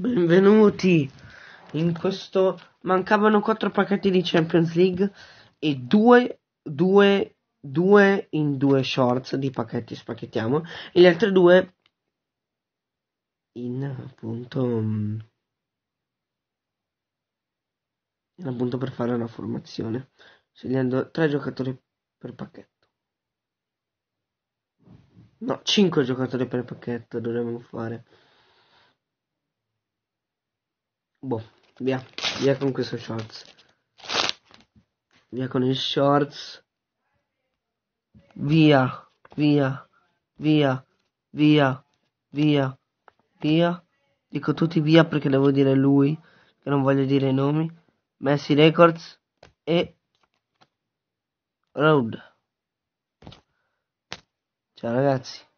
Benvenuti! In questo mancavano 4 pacchetti di Champions League e 2, 2, 2 in 2 shorts di pacchetti, spacchettiamo, e gli altri 2 in appunto, in mm, appunto per fare una formazione, scegliendo 3 giocatori per pacchetto. No, 5 giocatori per pacchetto dovremmo fare. Boh, via. Via con questo shorts. Via con il shorts. Via, via, via, via, via, via. Dico tutti via perché devo dire lui, che non voglio dire i nomi. Messi Records e Road. Ciao ragazzi.